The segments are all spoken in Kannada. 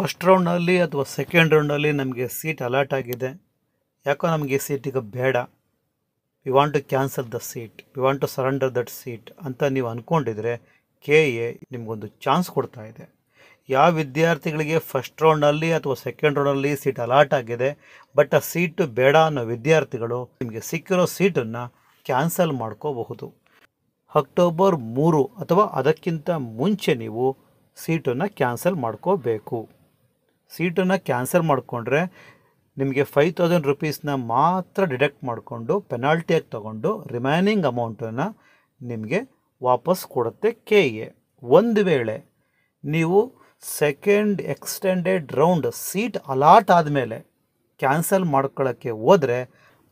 ಫಸ್ಟ್ ರೌಂಡಲ್ಲಿ ಅಥವಾ ಸೆಕೆಂಡ್ ರೌಂಡಲ್ಲಿ ನಮಗೆ ಸೀಟ್ ಅಲರ್ಟ್ ಆಗಿದೆ ಯಾಕೋ ನಮಗೆ ಈ ಸೀಟ್ ಈಗ ಬೇಡ we want to cancel the seat we want to surrender that seat ಅಂತ ನೀವು ಅಂದ್ಕೊಂಡಿದ್ರೆ ಕೆ ಎ ನಿಮಗೊಂದು ಚಾನ್ಸ್ ಕೊಡ್ತಾ ಇದೆ ಯಾವ ವಿದ್ಯಾರ್ಥಿಗಳಿಗೆ ಫಸ್ಟ್ ರೌಂಡಲ್ಲಿ ಅಥವಾ ಸೆಕೆಂಡ್ ರೌಂಡಲ್ಲಿ ಸೀಟ್ ಅಲಾಟ್ ಆಗಿದೆ ಬಟ್ ಆ ಸೀಟು ಬೇಡ ಅನ್ನೋ ವಿದ್ಯಾರ್ಥಿಗಳು ನಿಮಗೆ ಸಿಕ್ಕಿರೋ ಸೀಟನ್ನು ಕ್ಯಾನ್ಸಲ್ ಮಾಡ್ಕೋಬಹುದು ಅಕ್ಟೋಬರ್ ಮೂರು ಅಥವಾ ಅದಕ್ಕಿಂತ ಮುಂಚೆ ನೀವು ಸೀಟನ್ನು ಕ್ಯಾನ್ಸಲ್ ಮಾಡ್ಕೋಬೇಕು ಸೀಟನ್ನು ಕ್ಯಾನ್ಸಲ್ ಮಾಡಿಕೊಂಡ್ರೆ ನಿಮಗೆ ಫೈವ್ ತೌಸಂಡ್ ರುಪೀಸ್ನ ಮಾತ್ರ ಡಿಡಕ್ಟ್ ಮಾಡಿಕೊಂಡು ಪೆನಾಲ್ಟಿಯಾಗಿ ತೊಗೊಂಡು ರಿಮೈನಿಂಗ್ ಅಮೌಂಟನ್ನು ನಿಮಗೆ ವಾಪಸ್ ಕೊಡುತ್ತೆ ಕೆ ಎ ಒಂದು ವೇಳೆ ನೀವು second extended round seat allot ಆದಮೇಲೆ ಕ್ಯಾನ್ಸಲ್ ಮಾಡ್ಕೊಳ್ಳೋಕ್ಕೆ ಹೋದರೆ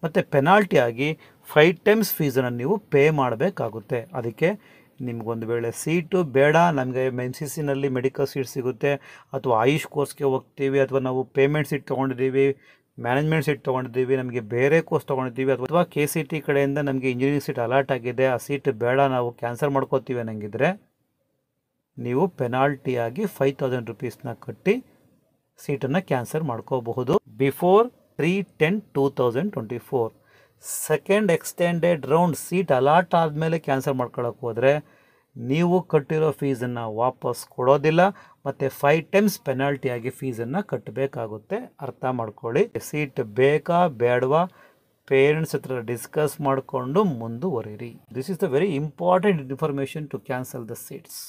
ಮತ್ತು ಪೆನಾಲ್ಟಿಯಾಗಿ ಫೈವ್ ಟೈಮ್ಸ್ ಫೀಸನ್ನು ನೀವು ಪೇ ಮಾಡಬೇಕಾಗುತ್ತೆ ಅದಕ್ಕೆ ನಿಮಗೊಂದು ವೇಳೆ ಸೀಟು ಬೇಡ ನಮಗೆ ಎಮ್ ಸಿ ಸಿನಲ್ಲಿ ಮೆಡಿಕಲ್ ಸೀಟ್ ಸಿಗುತ್ತೆ ಅಥವಾ ಆಯುಷ್ ಕೋರ್ಸ್ಗೆ ಹೋಗ್ತೀವಿ ಅಥವಾ ನಾವು ಪೇಮೆಂಟ್ ಸೀಟ್ ತೊಗೊಂಡಿದ್ದೀವಿ ಮ್ಯಾನೇಜ್ಮೆಂಟ್ ಸೀಟ್ ತೊಗೊಂಡಿದ್ದೀವಿ ನಮಗೆ ಬೇರೆ ಕೋರ್ಸ್ ತೊಗೊಂಡಿದ್ದೀವಿ ಅಥವಾ ಕೆ ಸಿ ಟಿ ಕಡೆಯಿಂದ ನಮಗೆ ಇಂಜಿನಿಯರಿಂಗ್ ಸೀಟ್ ಅಲಾಟ್ ಆಗಿದೆ ಆ ಸೀಟ್ ಬೇಡ ನಾವು ಕ್ಯಾನ್ಸಲ್ ಮಾಡ್ಕೋತೀವಿ ಅನ್ನಂಗಿದ್ರೆ ನೀವು ಪೆನಾಲ್ಟಿಯಾಗಿ ಫೈವ್ ತೌಸಂಡ್ ರುಪೀಸ್ನ ಕಟ್ಟಿ ಸೀಟನ್ನು ಕ್ಯಾನ್ಸಲ್ ಮಾಡ್ಕೋಬಹುದು before three ten two thousand twenty four second extended round seat allot ಆದಮೇಲೆ ಕ್ಯಾನ್ಸಲ್ ಮಾಡ್ಕೊಳ್ಳೋಕೆ ಹೋದರೆ ನೀವು ಕಟ್ಟಿರೋ ಫೀಸನ್ನು ವಾಪಸ್ ಕೊಡೋದಿಲ್ಲ ಮತ್ತು ಫೈವ್ ಟೈಮ್ಸ್ ಪೆನಾಲ್ಟಿಯಾಗಿ ಫೀಸನ್ನು ಕಟ್ಟಬೇಕಾಗುತ್ತೆ ಅರ್ಥ ಮಾಡ್ಕೊಳ್ಳಿ ಸೀಟ್ ಬೇಕಾ ಬೇಡವಾ ಪೇರೆಂಟ್ಸ್ ಹತ್ರ ಡಿಸ್ಕಸ್ ಮಾಡಿಕೊಂಡು ಮುಂದುವರಿರಿ this is the very important information to cancel the seats